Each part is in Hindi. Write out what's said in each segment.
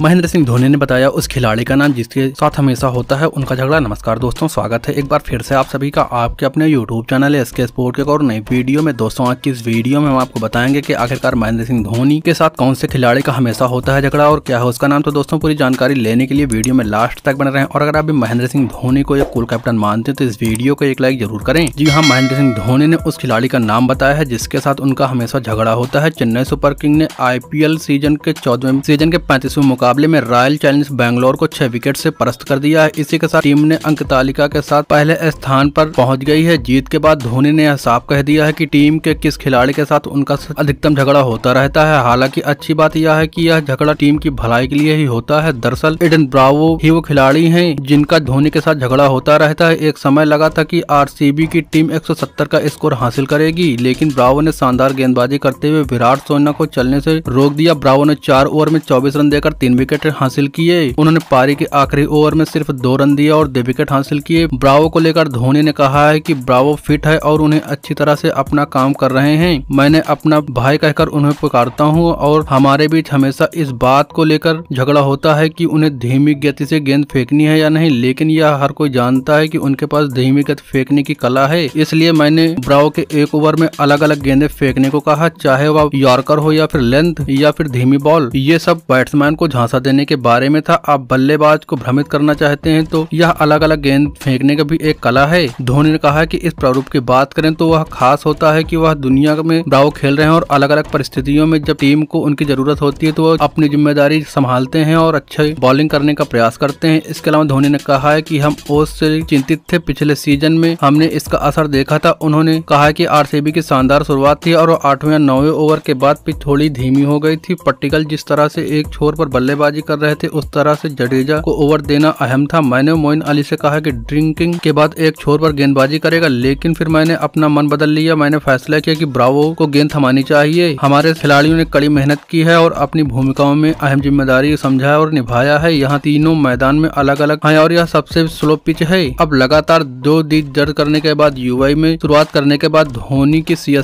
महेंद्र सिंह धोनी ने बताया उस खिलाड़ी का नाम जिसके साथ हमेशा होता है उनका झगड़ा नमस्कार दोस्तों स्वागत है एक बार फिर से आप सभी का आपके अपने YouTube channel S K sport के और नई वीडियो में दोस्तों आज की इस वीडियो में हम आपको बताएंगे कि आखिरकार महेंद्र सिंह धोनी के साथ कौन से खिलाड़ी का हमेशा होता है झगड़ा और क्या है उसका नाम तो दोस्तों पूरी जानकारी लेने के लिए वीडियो में लास्ट तक बने रहे और अगर आप भी महेंद्र सिंह धोनी को एक कुल कैप्टन मानते हैं तो इस वीडियो को एक लाइक जरूर करें जी हाँ महेंद्र सिंह धोनी ने उस खिलाड़ी का नाम बताया है जिसके साथ उनका हमेशा झगड़ा होता है चेन्नई सुपर किंग ने आई सीजन के चौदहवें सीजन के पैंतीसवें मुकाबले मुकाबले में रॉयल चैलेंजर्स बैंगलोर को छह विकेट से परस्त कर दिया है इसी के साथ टीम ने अंक तालिका के साथ पहले स्थान पर पहुंच गई है जीत के बाद धोनी ने यह साफ कह दिया है कि टीम के किस खिलाड़ी के साथ उनका अधिकतम झगड़ा होता रहता है हालांकि अच्छी बात यह है कि यह झगड़ा टीम की भलाई के लिए ही होता है दरअसल एडन ब्रावो ही वो खिलाड़ी है जिनका धोनी के साथ झगड़ा होता रहता है एक समय लगा था की आर की टीम एक का स्कोर हासिल करेगी लेकिन ब्रावो ने शानदार गेंदबाजी करते हुए विराट सोना को चलने ऐसी रोक दिया ब्रावो ने चार ओवर में चौबीस रन देकर तीन तीन विकेट हासिल किए उन्होंने पारी के आखिरी ओवर में सिर्फ दो रन दिया और दो विकेट हासिल किए ब्रावो को लेकर धोनी ने कहा है की ब्रावो फिट है और उन्हें अच्छी तरह से अपना काम कर रहे हैं मैंने अपना भाई कहकर उन्हें पुकारता हूँ और हमारे बीच हमेशा इस बात को लेकर झगड़ा होता है की उन्हें धीमी गति से गेंद फेंकनी है या नहीं लेकिन यह हर कोई जानता है की उनके पास धीमी गति फेंकने की कला है इसलिए मैंने ब्राव के एक ओवर में अलग अलग गेंदे फेंकने को कहा चाहे वह यॉर्कर हो या फिर लेंथ या फिर धीमी बॉल ये सब बैट्समैन को झांसा देने के बारे में था आप बल्लेबाज को भ्रमित करना चाहते हैं तो यह अलग अलग गेंद फेंकने का भी एक कला है धोनी ने कहा कि इस प्रारूप की बात करें तो वह खास होता है कि वह दुनिया में ब्राव खेल रहे हैं और अलग अलग परिस्थितियों में जब टीम को उनकी जरूरत होती है तो वह अपनी जिम्मेदारी संभालते हैं और अच्छे बॉलिंग करने का प्रयास करते हैं इसके अलावा धोनी ने कहा है की हम ओस से चिंतित थे पिछले सीजन में हमने इसका असर देखा था उन्होंने कहा की आर की शानदार शुरुआत थी और आठवें या नौवे ओवर के बाद पिच थोड़ी धीमी हो गई थी पट्टिकल जिस तरह से एक छोर पर बल्ले बल्लेबाजी कर रहे थे उस तरह से जडेजा को ओवर देना अहम था मैंने मोइन अली से कहा कि ड्रिंकिंग के बाद एक छोर पर गेंदबाजी करेगा लेकिन फिर मैंने अपना मन बदल लिया मैंने फैसला किया कि ब्रावो को गेंद थमानी चाहिए हमारे खिलाड़ियों ने कड़ी मेहनत की है और अपनी भूमिकाओं में अहम जिम्मेदारी समझा और निभाया है यहाँ तीनों मैदान में अलग अलग है और यह सबसे स्लो पिच है अब लगातार दो दिन दर्ज करने के बाद यू में शुरुआत करने के बाद धोनी की सी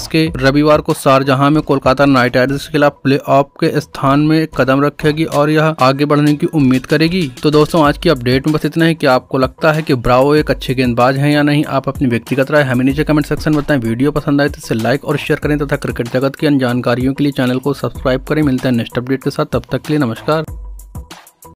रविवार को शारजहा में कोलकाता नाइट राइडर्स के खिलाफ प्ले के स्थान में कदम रखेगी और यह आगे बढ़ने की उम्मीद करेगी तो दोस्तों आज की अपडेट में बस इतना है कि आपको लगता है कि ब्रावो एक अच्छे गेंदबाज हैं या नहीं आप अपनी व्यक्तिगत राय हमें नीचे कमेंट सेक्शन में बताएं वीडियो पसंद आए तो इसे लाइक और शेयर करें तथा क्रिकेट जगत की अन्य जानकारियों के लिए चैनल को सब्सक्राइब करें मिलते हैं नेक्स्ट अपडेट के साथ तब तक के लिए नमस्कार